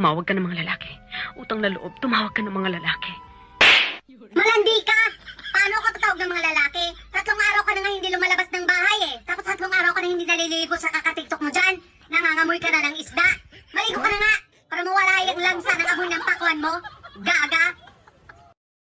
tumawag ka ng mga lalaki. Utang na loob, tumawag ka ng mga lalaki. Malandi ka! Paano ka tatawag ng mga lalaki? Tatlong araw ka na nga hindi lumalabas ng bahay eh. Tapos tatlong araw ka na hindi naliligo sa kakatiktok mo dyan. Nangangamoy ka na ng isda. Maligo ka na nga para mawala yung lansa ng amoy ng pakwan mo. Gaga!